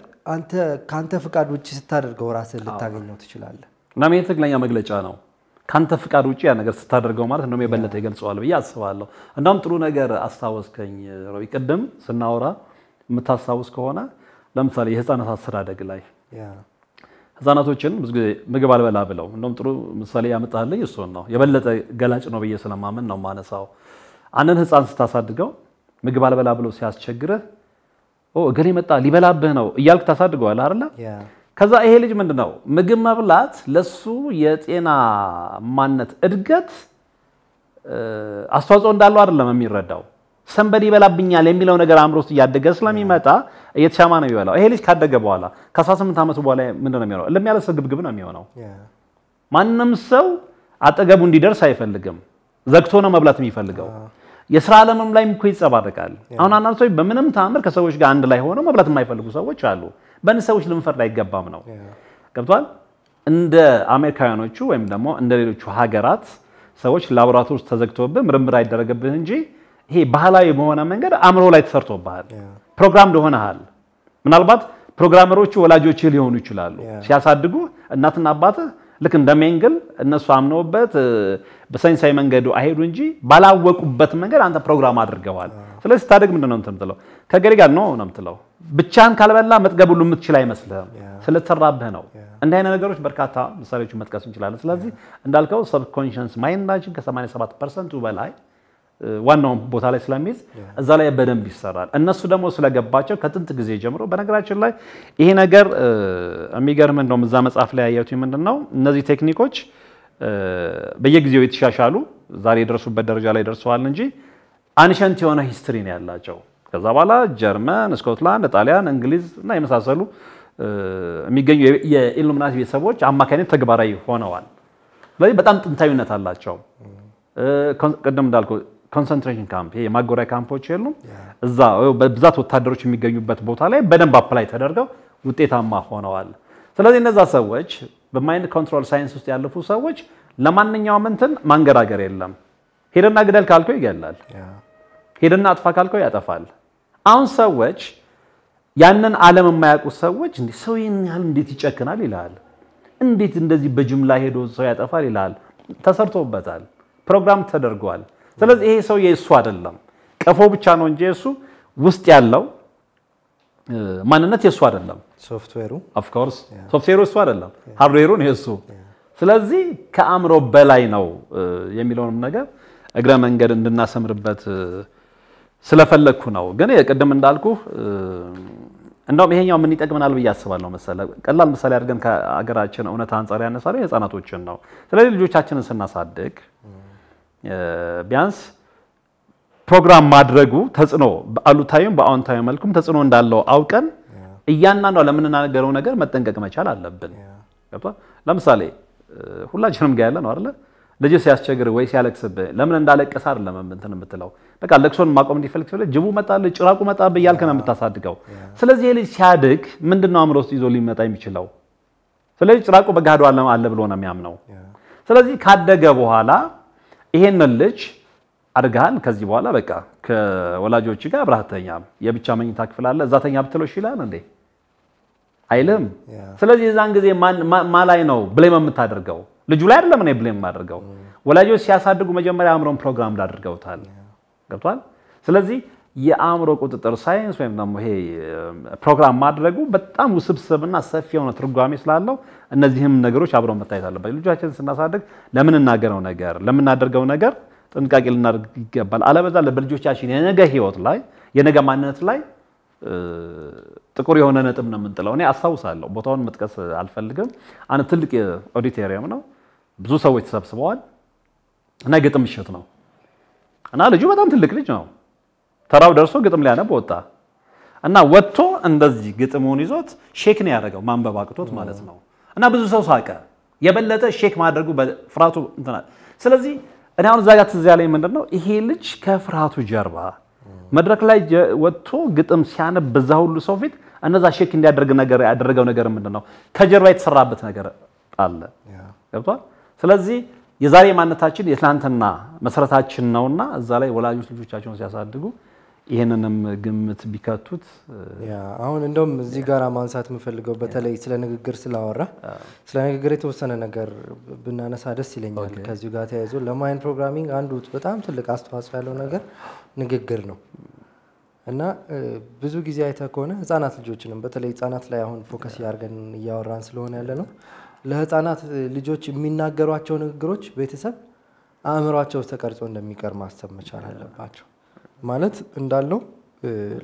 ከአንተ ፍቃድ ውጭ ስታደርገው ራስን ልታገኘው ትችላለህ። እናም ይህ ትክክለኛ መግለጫ ነው። ከአንተ ፍቃድ ውጭ ያ ነገር ስታደርገው ማለት እንደውም የበለጠ ይገልጸዋል ብዬ አስባለሁ። እንዳውም ጥሩ ነገር አስታወስከኝ ሮቢ። ቅድም ስናወራ የምታስታውስ ከሆነ ለምሳሌ የህፃናት አስተዳደግ ላይ ህፃናቶችን ብዙ ጊዜ ምግብ አልበላ ብለው እንደውም ጥሩ ምሳሌ ያመጣልኝ እሱን ነው የበለጠ ገላጭ ነው ብዬ ስለማመን ነው ማነሳው። አንድን ህፃን ስታሳድገው ምግብ አልበላ ብለው ሲያስቸግርህ እገሌ መጣ ሊበላብህ ነው እያልክ ታሳድገዋል አይደለ? ከዛ ይሄ ልጅ ምንድን ነው ምግብ መብላት ለሱ የጤና ማነት እድገት አስተዋጽኦ እንዳለው አይደለም የሚረዳው። ሰንበድ ይበላብኛል የሚለው ነገር አእምሮ ውስጥ እያደገ ስለሚመጣ እየተሻማ ነው የሚበላው። ይሄ ልጅ ካደገ በኋላ ከ18 ዓመቱ በኋላ ምንድን ነው የሚሆነው? እልም ያለ ሰው ግብግብ ነው የሚሆነው። ማንም ሰው አጠገቡ እንዲደርስ አይፈልግም። ዘግቶ ነው መብላት የሚፈልገው። የስራ ዓለምም ላይም እኮ ይንጸባረቃል። አሁን አንዳንድ ሰዎች በምንም ተአምር ከሰዎች ጋር አንድ ላይ ሆነው መብላት የማይፈልጉ ሰዎች አሉ። በን ሰዎች ልንፈርድ አይገባም ነው ገብቷል። እንደ አሜሪካውያኖቹ ወይም ደግሞ እንደ ሌሎቹ ሀገራት ሰዎች ላቦራቶሪ ተዘግቶብ ተዘግቶብህ ምርምር አይደረገብህ እንጂ ይሄ ባህላዊ በሆነ መንገድ አእምሮ ላይ ተሰርቶብሃል፣ ፕሮግራም ደሆነሃል። ምናልባት ፕሮግራመሮቹ ወላጆች ሊሆኑ ይችላሉ ሲያሳድጉ እናትና አባትህ ልክ እንደ ሜንግል እነሱ አምነውበት በሳይንሳዊ መንገዱ አይሄዱ እንጂ ባላወቁበት መንገድ አንተ ፕሮግራም አድርገዋል። ስለዚህ ስታደግ ምንድን ነው ምትለው? ከገሌ ጋር ነው ነው የምትለው። ብቻን ካልበላ መጥገብ ሁሉ የምትችል አይመስልህም፣ ስለተራብህ ነው። እንደ አይነት ነገሮች በርካታ ምሳሌዎችን መጥቀስ እንችላለን። ስለዚህ እንዳልከው ሰብኮንሽንስ ማይንዳችን ከ87 ፐርሰንቱ በላይ ዋናውን ቦታ ላይ ስለሚይዝ እዛ ላይ በደንብ ይሰራል። እነሱ ደግሞ ስለገባቸው ከጥንት ጊዜ ጀምሮ፣ በነገራችን ላይ ይሄ ነገር የሚገርም እንደውም እዛ መጽሐፍ ላይ ያየሁት ምንድን ነው እነዚህ ቴክኒኮች በየጊዜው የተሻሻሉ ዛሬ የደረሱበት ደረጃ ላይ ደርሰዋል እንጂ አንሸንት የሆነ ሂስትሪ ነው ያላቸው። ከዛ በኋላ ጀርመን፣ ስኮትላንድ፣ ጣሊያን፣ እንግሊዝ እና የመሳሰሉ የሚገኙ የኢሉሚናት ቤተሰቦች አማካኝነት ተግባራዊ ሆነዋል። ስለዚህ በጣም ጥንታዊነት አላቸው። ቅድም እንዳልኩ ኮንሰንትሬሽን ካምፕ የማጎሪያ ካምፖች የሉም። እዛ በብዛት ወታደሮች የሚገኙበት ቦታ ላይ በደንብ አፕላይ ተደርገው ውጤታማ ሆነዋል። ስለዚህ እነዛ ሰዎች በማይንድ ኮንትሮል ሳይንስ ውስጥ ያለፉ ሰዎች ለማንኛውም እንትን ማንገራገር የለም። ሄደና ግደል ካልከው ይገላል፣ ሄደና አጥፋ ካልከው ያጠፋል። አሁን ሰዎች ያንን ዓለም የማያውቁ ሰዎች እንዴ ሰው ይህን ያህል እንዴት ይጨክናል ይላል። እንዴት እንደዚህ በጅምላ ሄዶ ሰው ያጠፋል ይላል። ተሰርቶበታል፣ ፕሮግራም ተደርጓል። ስለዚህ ይሄ ሰው የእሱ አይደለም፣ ቀፎ ብቻ ነው እንጂ የእሱ ውስጥ ያለው ማንነት የእሱ አይደለም። ሶፍትዌሩ ኦፍኮርስ ሶፍትዌሩ የእሱ አይደለም፣ ሃርድዌሩ ነው የእሱ። ስለዚህ ከአእምሮ በላይ ነው የሚለውንም ነገር እግረ መንገድ እንድናሰምርበት ስለፈለግኩ ነው። ግን ቅድም እንዳልኩ እንደውም ይሄኛው ምን ይጠቅመናል ብዬ አስባለሁ መሰለህ። ቀላል ምሳሌ አድርገን ከሀገራችን እውነት አንጻር ያነሳለ የህፃናቶችን ነው። ስለዚህ ልጆቻችንን ስናሳድግ mm. ቢያንስ ፕሮግራም ማድረጉ ተጽዕኖ በአሉታዊም በአዎንታዊ መልኩም ተጽዕኖ እንዳለው አውቀን እያንዳንዷ ለምንናገረው ነገር መጠንቀቅ መቻል አለብን። ለምሳሌ ሁላችንም ጋ ያለ ነው አለ ልጅ ሲያስቸግር ወይ ሲያለቅስብህ ለምን እንዳለቀሰ አይደለም እንትን የምትለው። በቃ ለቅሶን ማቆም እንዲፈልግ ሲለ ጅቡ መጣልህ፣ ጭራቁ መጣብህ እያልክ ነው የምታሳድገው። ስለዚህ ልጅ ሲያድግ ምንድነው አእምሮ ውስጥ ይዞ ሊመጣ የሚችለው? ስለዚህ ጭራቁ በጋዶ አለ ብሎ ነው የሚያምነው። ስለዚህ ካደገ በኋላ ይሄንን ልጅ አድጋህን ከዚህ በኋላ በቃ ከወላጆች ጋር አብረህ የብቻ መኝታ ክፍል አለ፣ እዛ ብትለው ይላል እንዴ አይልም። ስለዚህ የዛን ጊዜ ማላይ ነው ብሌም የምታደርገው ልጁ ላይ አይደለም። እኔ ብሌም የማደርገው ወላጆች ሲያሳድጉ መጀመሪያ አእምሮን ፕሮግራም አድርገውታል። ገብቷል። ስለዚህ የአእምሮ ቁጥጥር ሳይንስ ወይም ደግሞ ይሄ ፕሮግራም ማድረጉ በጣም ውስብስብና ሰፊ የሆነ ትርጓሜ ስላለው እነዚህም ነገሮች አብረው መታየት አለባቸው። ልጆቻችን ስናሳድግ ለምንናገረው ነገር ለምናደርገው ነገር ጥንቃቄ ልናደርግ ይገባል። አለበዛ በልጆቻችን የነገ ህይወት ላይ የነገ ማንነት ላይ ጥቁር የሆነ ነጥብ ነው የምንጥለው። እኔ አስታውሳለሁ፣ ቦታውን መጥቀስ አልፈልግም። አንድ ትልቅ ኦዲቶሪየም ነው፣ ብዙ ሰዎች ተሰብስበዋል እና ግጥም ምሽት ነው እና ልጁ በጣም ትልቅ ልጅ ነው ተራው ደርሶ ግጥም ሊያነብ ወጣ እና ወጥቶ እንደዚህ ግጥሙን ይዞት ሼክ ነው ያደረገው፣ ማንበብ አቅቶት ማለት ነው። እና ብዙ ሰው ሳቀ። የበለጠ ሼክ ማድረጉ ፍርሃቱ እንትና። ስለዚህ እኔ አሁን እዛ ጋር ትዝ ያለኝ ምንድን ነው ይሄ ልጅ ከፍርሃቱ ጀርባ መድረክ ላይ ወጥቶ ግጥም ሲያነብ በዛ ሁሉ ሰው ፊት እነዛ ሼክ እንዲያደርግ ነገር ያደረገው ነገር ምንድን ነው? ከጀርባ የተሰራበት ነገር አለ። ገብቷል። ስለዚህ የዛሬ ማንነታችን የትናንትና መሰረታችን ነውና እዛ ላይ ወላጆች ልጆቻቸውን ሲያሳድጉ ይህንንም ግምት ቢከቱት አሁን እንደውም እዚህ ጋር ማንሳት የምፈልገው በተለይ ስለ ንግግር ስላወራ ስለ ንግግር የተወሰነ ነገር ብናነሳ ደስ ይለኛል። ከዚሁ ጋር ተያይዞ ለማይንድ ፕሮግራሚንግ አንዱ በጣም ትልቅ አስተዋጽኦ ያለው ነገር ንግግር ነው እና ብዙ ጊዜ አይተ ከሆነ ህጻናት ልጆችንም በተለይ ህጻናት ላይ አሁን ፎከስ እያደረገን እያወራን ስለሆነ ያለ ነው ለህጻናት ልጆች የሚናገሯቸው ንግግሮች ቤተሰብ አእምሯቸው ተቀርጾ እንደሚቀር ማሰብ መቻል አለባቸው። ማለት እንዳለው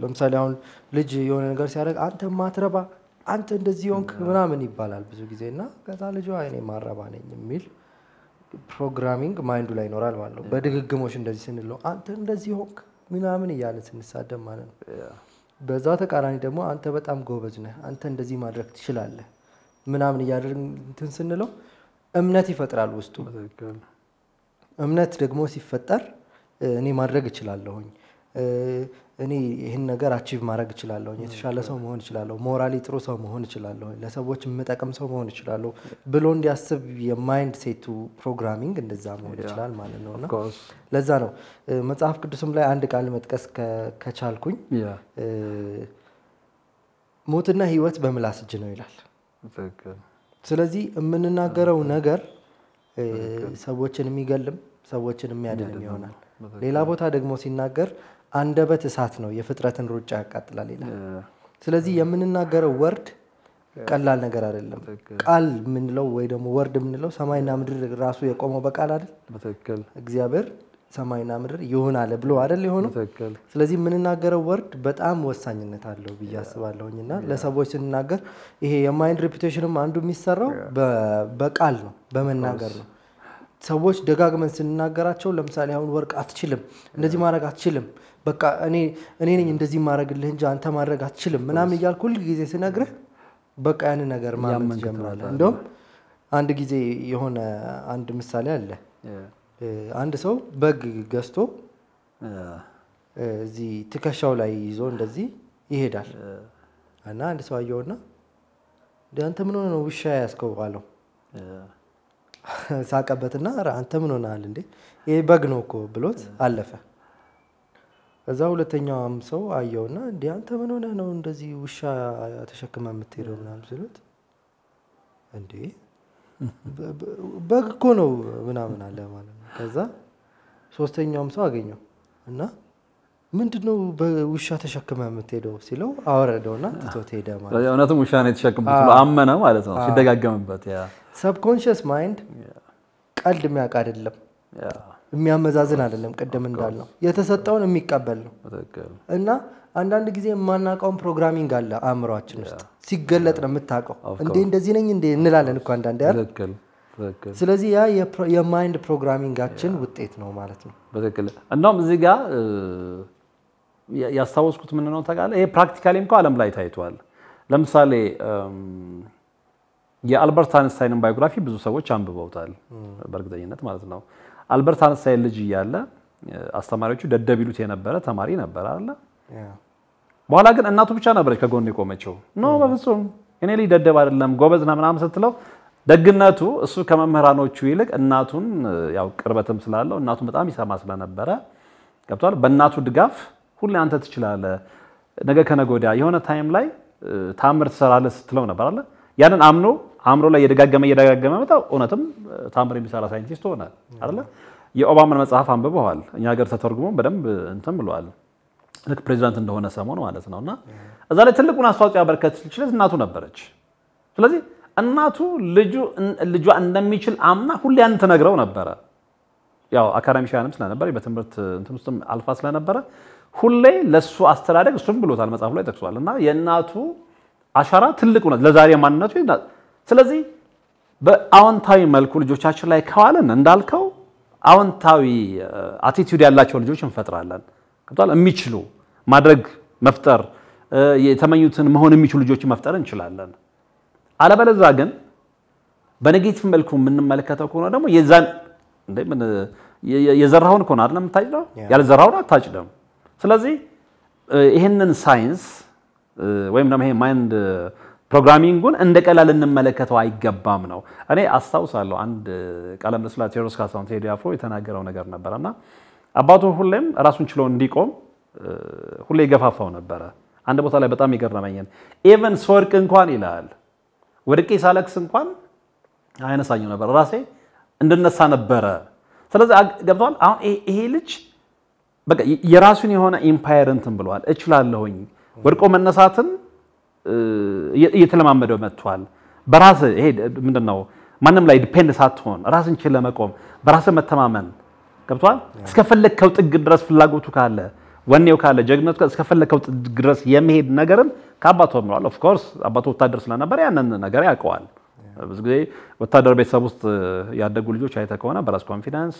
ለምሳሌ አሁን ልጅ የሆነ ነገር ሲያደርግ አንተ ማትረባ አንተ እንደዚህ ሆንክ ምናምን ይባላል ብዙ ጊዜ እና ከዛ ልጅ እኔ ማረባ ነኝ የሚል ፕሮግራሚንግ ማይንዱ ላይ ይኖራል ማለት ነው። በድግግሞች እንደዚህ ስንለው አንተ እንደዚህ ሆንክ ምናምን እያለ ስንሳደብ ማለት ነው። በዛ ተቃራኒ ደግሞ አንተ በጣም ጎበዝ ነህ፣ አንተ እንደዚህ ማድረግ ትችላለህ ምናምን እያደረግ ስንለው እምነት ይፈጥራል ውስጡ። እምነት ደግሞ ሲፈጠር እኔ ማድረግ እችላለሁኝ እኔ ይህን ነገር አቺቭ ማድረግ እችላለሁ፣ የተሻለ ሰው መሆን እችላለሁ፣ ሞራሊ ጥሩ ሰው መሆን እችላለሁ፣ ለሰዎች የምጠቅም ሰው መሆን እችላለሁ ብሎ እንዲያስብ የማይንድ ሴቱ ፕሮግራሚንግ እንደዛ መሆን ይችላል ማለት ነው። እና ለዛ ነው መጽሐፍ ቅዱስም ላይ አንድ ቃል መጥቀስ ከቻልኩኝ ሞትና ህይወት በምላስ እጅ ነው ይላል። ስለዚህ የምንናገረው ነገር ሰዎችን የሚገልም ሰዎችን የሚያድንም ይሆናል። ሌላ ቦታ ደግሞ ሲናገር አንደበት እሳት ነው የፍጥረትን ሩጫ ያቃጥላል ይላል። ስለዚህ የምንናገረው ወርድ ቀላል ነገር አይደለም። ቃል የምንለው ወይ ደግሞ ወርድ የምንለው ሰማይና ምድር ራሱ የቆመው በቃል አይደል? በትክክል እግዚአብሔር ሰማይና ምድር ይሁን አለ ብሎ አይደል የሆነው። ስለዚህ የምንናገረው ወርድ በጣም ወሳኝነት አለው ብዬ አስባለሁኝ እና ለሰዎች ስንናገር ይሄ የማይንድ ሪፒቴሽንም አንዱ የሚሰራው በቃል ነው፣ በመናገር ነው። ሰዎች ደጋግመን ስንናገራቸው ለምሳሌ አሁን ወርቅ አትችልም፣ እንደዚህ ማድረግ አትችልም በቃ እኔ ነኝ እንደዚህ ማድረግልህ እንጂ አንተ ማድረግ አትችልም ምናምን እያልኩ ሁል ጊዜ ስነግርህ በቃ ያንን ነገር ማመን ትጀምራለህ። እንደውም አንድ ጊዜ የሆነ አንድ ምሳሌ አለ። አንድ ሰው በግ ገዝቶ እዚህ ትከሻው ላይ ይዞ እንደዚህ ይሄዳል እና አንድ ሰው አየውና አንተ ምን ሆነ ነው ውሻ ያስከው አለው። ሳቀበትና አንተ ምን ሆነሃል እንዴ ይሄ በግ ነው እኮ ብሎት አለፈ። እዛ ሁለተኛውም ሰው አየውና እንዲ አንተ ምን ሆነህ ነው እንደዚህ ውሻ ተሸክመ የምትሄደው ምናምን ስሉት እንዴ በግ እኮ ነው ምናምን አለ ማለት ነው። ከዛ ሶስተኛውም ሰው አገኘው እና ምንድነው በውሻ ተሸክመ የምትሄደው ሲለው አወረደውና ትቶት ሄደ ማለት ነው። እውነትም ውሻ ነው የተሸክምበት ብሎ አመነ ማለት ነው ሲደጋገምበት። ሰብኮንሽስ ማይንድ ቀልድ የሚያውቅ አይደለም። የሚያመዛዝን አይደለም። ቅድም እንዳልነው የተሰጠውን የሚቀበል ነው እና አንዳንድ ጊዜ የማናውቀውን ፕሮግራሚንግ አለ አእምሯችን ውስጥ ሲገለጥ ነው የምታውቀው። እንዴ እንደዚህ ነኝ እንዴ እንላለን እኮ አንዳንድ ያል ስለዚህ ያ የማይንድ ፕሮግራሚንጋችን ውጤት ነው ማለት ነው። በትክክል እንደውም እዚህ ጋር ያስታወስኩት ምን ነው ታውቃለህ? ይሄ ፕራክቲካሊ እንኳ ዓለም ላይ ታይቷል። ለምሳሌ የአልበርት አንስታይንን ባዮግራፊ ብዙ ሰዎች አንብበውታል፣ በእርግጠኝነት ማለት ነው። አልበርት አንስታይን ልጅ እያለ አስተማሪዎቹ ደደብ ይሉት የነበረ ተማሪ ነበር አለ። በኋላ ግን እናቱ ብቻ ነበረች ከጎን የቆመችው። ኖ በፍጹም እኔ ልጅ ደደብ አይደለም ጎበዝ ነው ምናምን ስትለው ደግነቱ እሱ ከመምህራኖቹ ይልቅ እናቱን ያው ቅርበትም ስላለው እናቱን በጣም ይሰማ ስለነበረ ገብቷል። በእናቱ ድጋፍ ሁሌ አንተ ትችላለህ፣ ነገ ከነገ ወዲያ የሆነ ታይም ላይ ታምር ትሰራለህ ስትለው ነበር አለ። ያንን አምኖ አእምሮ ላይ እየደጋገመ እየደጋገመ መጣው። እውነትም ታምር የሚሰራ ሳይንቲስት ሆነ አይደለ? የኦባማን መጽሐፍ አንብበዋል። እኛ ሀገር ተተርጉሞ በደንብ እንትን ብለዋል። ልክ ፕሬዚዳንት እንደሆነ ሰሞን ማለት ነው። እና እዛ ላይ ትልቁን አስተዋጽኦ ያበረከት ችለት እናቱ ነበረች። ስለዚህ እናቱ ልጇ እንደሚችል አምና ሁሌ ያን ትነግረው ነበረ። ያው አካዳሚሻንም ስለነበረ በትምህርት እንትን ውስጥም አልፋ ስለነበረ ሁሌ ለሱ አስተዳደግ እሱም ብሎታል፣ መጽሐፍ ላይ ጠቅሷል። እና የእናቱ አሻራ ነው ለዛሬ ማንነቱ ስለዚህ በአዎንታዊ መልኩ ልጆቻችን ላይ ከዋለን እንዳልከው አዎንታዊ አቲቲዩድ uh, ያላቸው ልጆች እንፈጥራለን። ገብቷል? የሚችሉ ማድረግ መፍጠር uh, የተመኙትን መሆን የሚችሉ ልጆች መፍጠር እንችላለን። አለበለዛ ግን በኔጌቲቭ መልኩ የምንመለከተው ከሆነ ደግሞ የዘራውን ከሆነ አይደለም የምታጭደው፣ ያልዘራውን አታጭደም። ስለዚህ uh, ይህንን ሳይንስ ወይም ደግሞ ይሄ ማይንድ ፕሮግራሚንጉን እንደ ቀላል እንመለከተው አይገባም ነው። እኔ አስታውሳለሁ አንድ ቃለ ምልልስ ቴዎድሮስ ካሳሁን ቴዲ አፍሮ የተናገረው ነገር ነበረ እና አባቱ ሁሌም ራሱን ችሎ እንዲቆም ሁሌ ይገፋፋው ነበረ። አንድ ቦታ ላይ በጣም የገረመኝን ኤቨን ስወድቅ እንኳን ይላል ወድቄ ሳለቅስ እንኳን አያነሳኝም ነበር፣ ራሴ እንድነሳ ነበረ። ስለዚህ ገብተዋል። አሁን ይሄ ልጅ በቃ የራሱን የሆነ ኢምፓየር እንትን ብለዋል። እችላለሁኝ ወድቆ መነሳትን እየተለማመደው መጥቷል። በራስ ይሄ ምንድን ነው ማንም ላይ ዲፔንድ ሳትሆን ራስን ለመቆም በራስ መተማመን ገብቷል። እስከፈለግከው ጥግ ድረስ ፍላጎቱ ካለ ወኔው ካለ ጀግነቱ እስከፈለግከው ጥግ ድረስ የመሄድ ነገርም ከአባቱ ተምሯል። ኦፍኮርስ ኮርስ አባቱ ወታደር ስለነበር ያንን ነገር ያውቀዋል። ብዙ ጊዜ ወታደር ቤተሰብ ውስጥ ያደጉ ልጆች አይተህ ከሆነ በራስ ኮንፊደንስ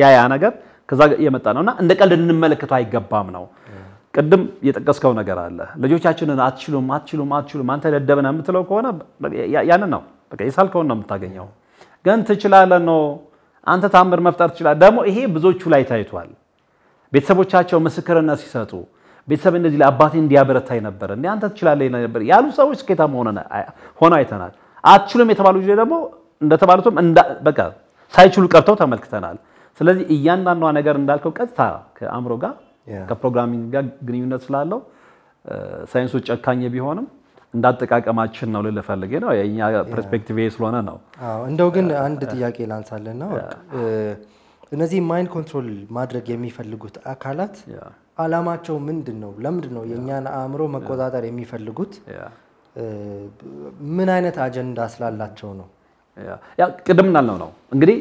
ያ ያ ነገር ከዛ የመጣ ነው እና እንደ ቀልድ ልንመለከተው አይገባም ነው ቅድም የጠቀስከው ነገር አለ። ልጆቻችንን አትችሉም አትችሉም አትችሉም አንተ ደደብና የምትለው ከሆነ ያንን ነው በቃ የሳልከውን ነው የምታገኘው። ግን ትችላለህ ነው አንተ ታምር መፍጠር ትችላለህ። ደግሞ ይሄ ብዙዎቹ ላይ ታይቷል። ቤተሰቦቻቸው ምስክርነት ሲሰጡ ቤተሰብ እንደዚህ ለአባቴ እንዲያበረታኝ ነበር እ አንተ ትችላለህ ነበር ያሉ ሰዎች ስኬታማ ሆነ አይተናል። አትችሉም የተባሉ ጊዜ ደግሞ እንደተባሉትም በቃ ሳይችሉ ቀርተው ተመልክተናል። ስለዚህ እያንዳንዷ ነገር እንዳልከው ቀጥታ ከአእምሮ ጋር ከፕሮግራሚንግ ጋር ግንኙነት ስላለው ሳይንሱ ጨካኝ ቢሆንም እንዳጠቃቀማችን ነው ልልፈልግ ነው። የእኛ ፐርስፔክቲቭ ስለሆነ ነው። እንደው ግን አንድ ጥያቄ ላንሳልና እነዚህ ማይንድ ኮንትሮል ማድረግ የሚፈልጉት አካላት አላማቸው ምንድን ነው? ለምንድን ነው የእኛን አእምሮ መቆጣጠር የሚፈልጉት? ምን አይነት አጀንዳ ስላላቸው ነው? ቅድም ነው እንግዲህ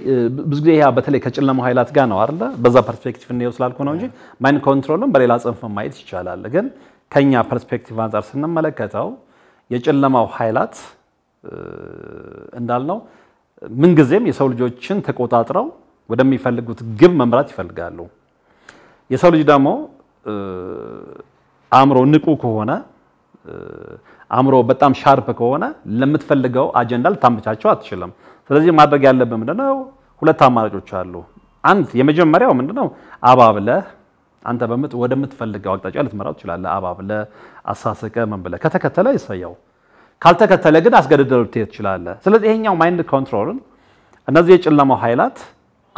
ብዙ ጊዜ ያ በተለይ ከጨለማው ኃይላት ጋር ነው አለ በዛ ፐርስፔክቲቭ እንየው ስላልኩ ነው እንጂ ማይንድ ኮንትሮልም በሌላ ጽንፍ ማየት ይቻላል። ግን ከኛ ፐርስፔክቲቭ አንጻር ስንመለከተው የጨለማው ኃይላት እንዳልነው ምንጊዜም የሰው ልጆችን ተቆጣጥረው ወደሚፈልጉት ግብ መምራት ይፈልጋሉ። የሰው ልጅ ደግሞ አእምሮ ንቁ ከሆነ አእምሮ በጣም ሻርፕ ከሆነ ለምትፈልገው አጀንዳ ልታመቻቸው አትችልም። ስለዚህ ማድረግ ያለብን ምንድነው? ሁለት አማራጮች አሉ። አንድ የመጀመሪያው ምንድነው? አባብለህ አንተ በምት ወደምትፈልገው አቅጣጫ ልትመራው ትችላለህ። አባብለህ አሳስቀ ምን ብለህ ከተከተለ ይሰየው፣ ካልተከተለ ግን አስገድደው ልትሄድ ትችላለህ። ስለዚህ ይሄኛው ማይንድ ኮንትሮልን እነዚህ የጨለማው ኃይላት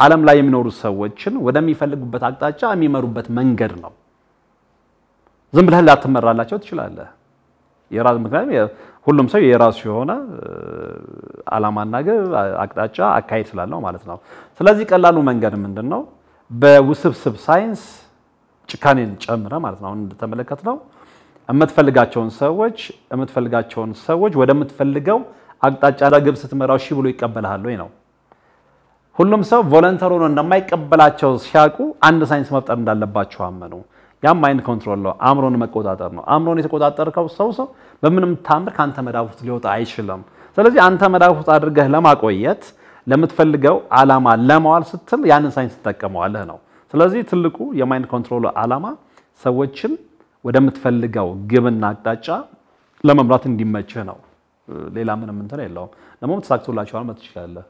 ዓለም ላይ የሚኖሩ ሰዎችን ወደሚፈልጉበት አቅጣጫ የሚመሩበት መንገድ ነው። ዝም ብለህ ላትመራላቸው ትችላለህ። የራስ ምክንያቱም ሁሉም ሰው የራሱ የሆነ አላማና ግብ፣ አቅጣጫ፣ አካሄድ ስላለው ማለት ነው። ስለዚህ ቀላሉ መንገድ ምንድን ነው? በውስብስብ ሳይንስ ጭካኔን ጨምረ ማለት ነው። እንደተመለከት ነው የምትፈልጋቸውን ሰዎች የምትፈልጋቸውን ሰዎች ወደምትፈልገው አቅጣጫ ግብ ስትመራው ሺ ብሎ ይቀበልሃል ወይ ነው። ሁሉም ሰው ቮለንተር ሆኖ እንደማይቀበላቸው ሲያውቁ አንድ ሳይንስ መፍጠር እንዳለባቸው አመኑ። ያም ማይንድ ኮንትሮል ነው፣ አእምሮን መቆጣጠር ነው። አእምሮን የተቆጣጠርከው ሰው ሰው በምንም ታምር ከአንተ መዳፍ ውስጥ ሊወጣ አይችልም። ስለዚህ አንተ መዳፍ ውስጥ አድርገህ ለማቆየት ለምትፈልገው አላማ ለማዋል ስትል ያንን ሳይንስ ትጠቀመዋለህ ነው። ስለዚህ ትልቁ የማይንድ ኮንትሮል አላማ ሰዎችን ወደምትፈልገው ግብና አቅጣጫ ለመምራት እንዲመችህ ነው። ሌላ ምንም እንትን የለውም። ደግሞ ተሳክቶላችኋል ማለት ትችላለህ።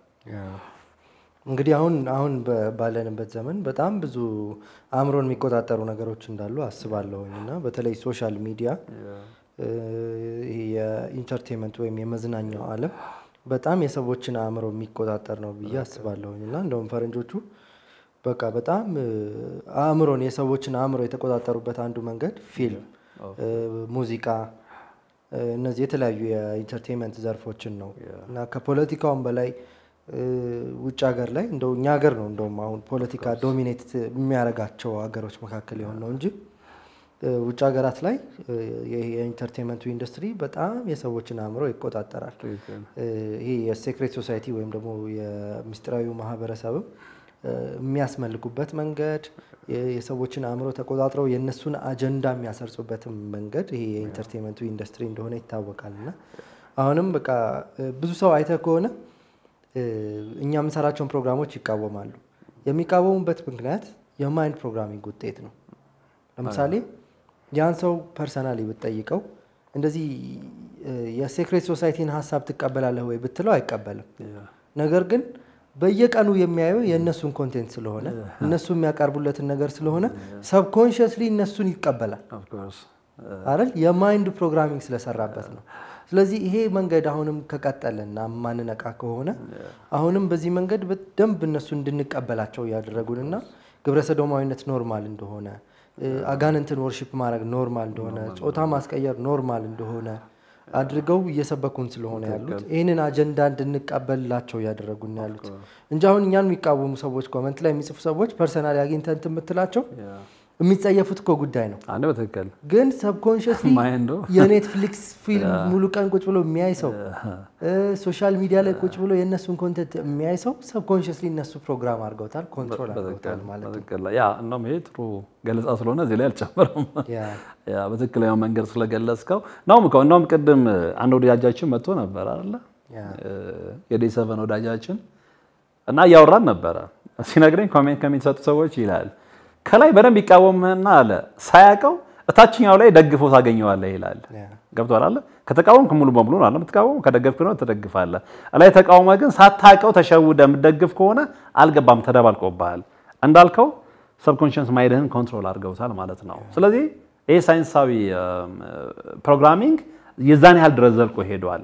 እንግዲህ አሁን አሁን ባለንበት ዘመን በጣም ብዙ አእምሮን የሚቆጣጠሩ ነገሮች እንዳሉ አስባለሁኝ እና በተለይ ሶሻል ሚዲያ የኢንተርቴንመንት ወይም የመዝናኛው አለም በጣም የሰዎችን አእምሮ የሚቆጣጠር ነው ብዬ አስባለሁኝ እና እንደውም ፈረንጆቹ በቃ በጣም አእምሮን የሰዎችን አእምሮ የተቆጣጠሩበት አንዱ መንገድ ፊልም፣ ሙዚቃ እነዚህ የተለያዩ የኢንተርቴንመንት ዘርፎችን ነው እና ከፖለቲካውም በላይ ውጭ ሀገር ላይ እንደው እኛ ሀገር ነው እንደውም አሁን ፖለቲካ ዶሚኔት የሚያደርጋቸው ሀገሮች መካከል የሆን ነው እንጂ ውጭ ሀገራት ላይ የኢንተርቴንመንቱ ኢንዱስትሪ በጣም የሰዎችን አእምሮ ይቆጣጠራል። ይሄ የሴክሬት ሶሳይቲ ወይም ደግሞ የምስጢራዊ ማህበረሰብም የሚያስመልኩበት መንገድ የሰዎችን አእምሮ ተቆጣጥረው የእነሱን አጀንዳ የሚያሰርጹበትም መንገድ ይሄ የኢንተርቴንመንቱ ኢንዱስትሪ እንደሆነ ይታወቃል። እና አሁንም በቃ ብዙ ሰው አይተ ከሆነ እኛ የምንሰራቸውን ፕሮግራሞች ይቃወማሉ። የሚቃወሙበት ምክንያት የማይንድ ፕሮግራሚንግ ውጤት ነው። ለምሳሌ ያን ሰው ፐርሰናሊ ብትጠይቀው እንደዚህ የሴክሬት ሶሳይቲን ሀሳብ ትቀበላለህ ወይ ብትለው አይቀበልም። ነገር ግን በየቀኑ የሚያየው የእነሱን ኮንቴንት ስለሆነ እነሱ የሚያቀርቡለትን ነገር ስለሆነ ሰብኮንሽስሊ እነሱን ይቀበላል አይደል? የማይንድ ፕሮግራሚንግ ስለሰራበት ነው። ስለዚህ ይሄ መንገድ አሁንም ከቀጠለና ማንነቃ ከሆነ አሁንም በዚህ መንገድ በደንብ እነሱ እንድንቀበላቸው እያደረጉንና ግብረ ሰዶማዊነት ኖርማል እንደሆነ አጋንንትን ወርሺፕ ማድረግ ኖርማል እንደሆነ ጾታ ማስቀየር ኖርማል እንደሆነ አድርገው እየሰበኩን ስለሆነ ያሉት ይህንን አጀንዳ እንድንቀበልላቸው እያደረጉን ያሉት እንጂ አሁን እኛን የሚቃወሙ ሰዎች ኮመንት ላይ የሚጽፉ ሰዎች ፐርሰናል አግኝተን የምትላቸው የሚጸየፉት እኮ ጉዳይ ነው። አንድ በትክክል ግን ሰብኮንሽስ የኔትፍሊክስ ፊልም ሙሉ ቀን ቁጭ ብሎ የሚያይ ሰው፣ ሶሻል ሚዲያ ላይ ቁጭ ብሎ የእነሱን ኮንተንት የሚያይ ሰው ሰብኮንሽስ እነሱ ፕሮግራም አድርገውታል፣ ኮንትሮል አድርገውታል ማለት ነው። ያ እንደውም ይሄ ጥሩ ገለጻ ስለሆነ እዚህ ላይ አልጨምርም። በትክክለኛው መንገድ ስለገለጽከው ነውም እኮ እንደውም ቅድም አንድ ወዳጃችን መጥቶ ነበር አለ የዴሰቨን ወዳጃችን እና እያወራን ነበረ ሲነግረኝ ኮሜንት ከሚሰጡ ሰዎች ይላል ከላይ በደንብ ይቃወምህና አለ ሳያቀው እታችኛው ላይ ደግፎ ታገኘዋለህ ይላል። ገብቶሃል አለ ከተቃወምክ ሙሉ በሙሉ ነው የምትቃወመው፣ ከደገፍክ ነው ትደግፋለህ። ላይ ተቃውመ ግን ሳታቀው ተሸውደ የምትደግፍ ከሆነ አልገባም፣ ተደባልቆብሃል። እንዳልከው ሰብኮንሽንስ ማይንድህን ኮንትሮል አድርገውታል ማለት ነው። ስለዚህ ይህ ሳይንሳዊ ፕሮግራሚንግ የዛን ያህል ድረስ ዘልቆ ሄዷል።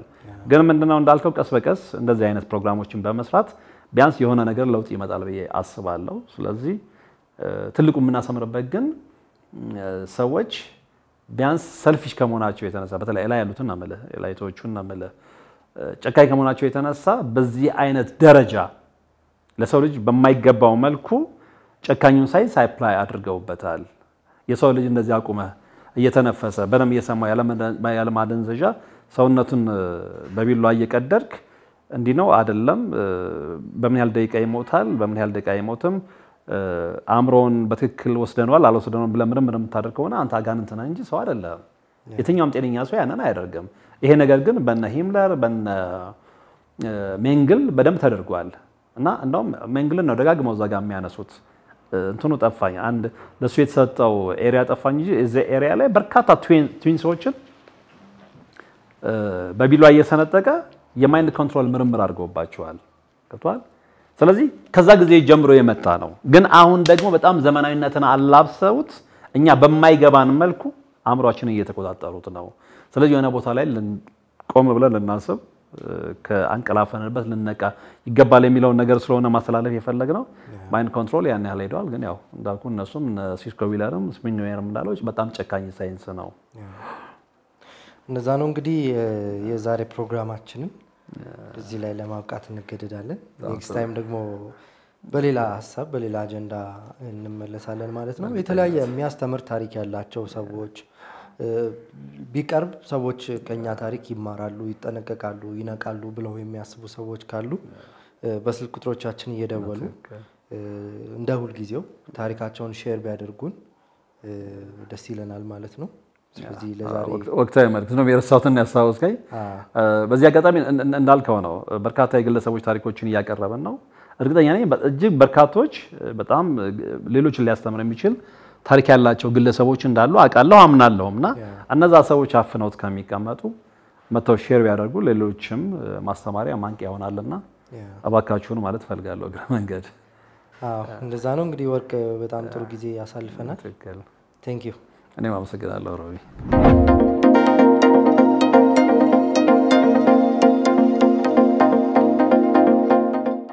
ግን ምንድነው እንዳልከው ቀስ በቀስ እንደዚህ አይነት ፕሮግራሞችን በመስራት ቢያንስ የሆነ ነገር ለውጥ ይመጣል ብዬ አስባለሁ። ስለዚህ ትልቁ የምናሰምርበት ግን ሰዎች ቢያንስ ሰልፊሽ ከመሆናቸው የተነሳ በተለይ ላይ ያሉትን እናመለ ላይቶቹን እናመለ ጨካኝ ከመሆናቸው የተነሳ በዚህ አይነት ደረጃ ለሰው ልጅ በማይገባው መልኩ ጨካኙን ሳይ ሳይፕላይ አድርገውበታል። የሰው ልጅ እንደዚህ አቁመ እየተነፈሰ በደም እየሰማ ያለማደንዘዣ ሰውነቱን በቢሏ እየቀደርክ እንዲህ ነው አይደለም፣ በምን ያህል ደቂቃ ይሞታል፣ በምን ያህል ደቂቃ አይሞትም አእምሮን በትክክል ወስደነዋል አልወስደነው ብለህ ምርምር የምታደርግ ከሆነ አንተ አጋንንት ነህ እንጂ ሰው አይደለም። የትኛውም ጤነኛ ሰው ያንን አያደርግም። ይሄ ነገር ግን በነ ሂምለር በነ ሜንግል በደንብ ተደርጓል እና እንደውም ሜንግልን ነው ደጋግመው እዛ ጋር የሚያነሱት እንትኑ ጠፋኝ፣ አንድ ለእሱ የተሰጠው ኤሪያ ጠፋኝ እንጂ እዚ ኤሪያ ላይ በርካታ ትዊንሶችን በቢሏ እየሰነጠቀ የማይንድ ኮንትሮል ምርምር አድርገውባቸዋል። ገብቶሃል? ስለዚህ ከዛ ጊዜ ጀምሮ የመጣ ነው። ግን አሁን ደግሞ በጣም ዘመናዊነትን አላብሰውት እኛ በማይገባን መልኩ አእምሯችንን እየተቆጣጠሩት ነው። ስለዚህ የሆነ ቦታ ላይ ቆም ብለን ልናስብ ከአንቀላፈንበት ልነቃ ይገባል የሚለውን ነገር ስለሆነ ማስተላለፍ የፈለግ ነው። ማይንድ ኮንትሮል ያን ያህል ሄደዋል። ግን ያው እንዳልኩ እነሱም ሲስኮ ዊለርም ስሚኒየርም እንዳለው በጣም ጨካኝ ሳይንስ ነው። እነዛ ነው እንግዲህ የዛሬ ፕሮግራማችንም እዚህ ላይ ለማብቃት እንገደዳለን። ኔክስት ታይም ደግሞ በሌላ ሀሳብ በሌላ አጀንዳ እንመለሳለን ማለት ነው። የተለያየ የሚያስተምር ታሪክ ያላቸው ሰዎች ቢቀርብ ሰዎች ከኛ ታሪክ ይማራሉ፣ ይጠነቀቃሉ፣ ይነቃሉ ብለው የሚያስቡ ሰዎች ካሉ በስልክ ቁጥሮቻችን እየደወሉ እንደ ሁልጊዜው ታሪካቸውን ሼር ቢያደርጉን ደስ ይለናል ማለት ነው። ወቅታዊ መልክ ነው የረሳሁትን ያስታወስከኝ። በዚህ አጋጣሚ እንዳልከው ነው በርካታ የግለሰቦች ታሪኮችን እያቀረበን ነው። እርግጠኛ ነኝ እጅግ በርካቶች በጣም ሌሎችን ሊያስተምር የሚችል ታሪክ ያላቸው ግለሰቦች እንዳሉ አውቃለሁ አምናለሁም እና እነዛ ሰዎች አፍነውት ከሚቀመጡ መተው ሼር ቢያደርጉ ሌሎችም ማስተማሪያ ማንቂያ ይሆናልና እባካችሁን ማለት እፈልጋለሁ። እግረ መንገድ እንደዛ ነው እንግዲህ። ወርቅ በጣም ጥሩ ጊዜ ያሳልፈናል። ቴንክ ዩ A mí vamos a quedarlo, luego, Roby.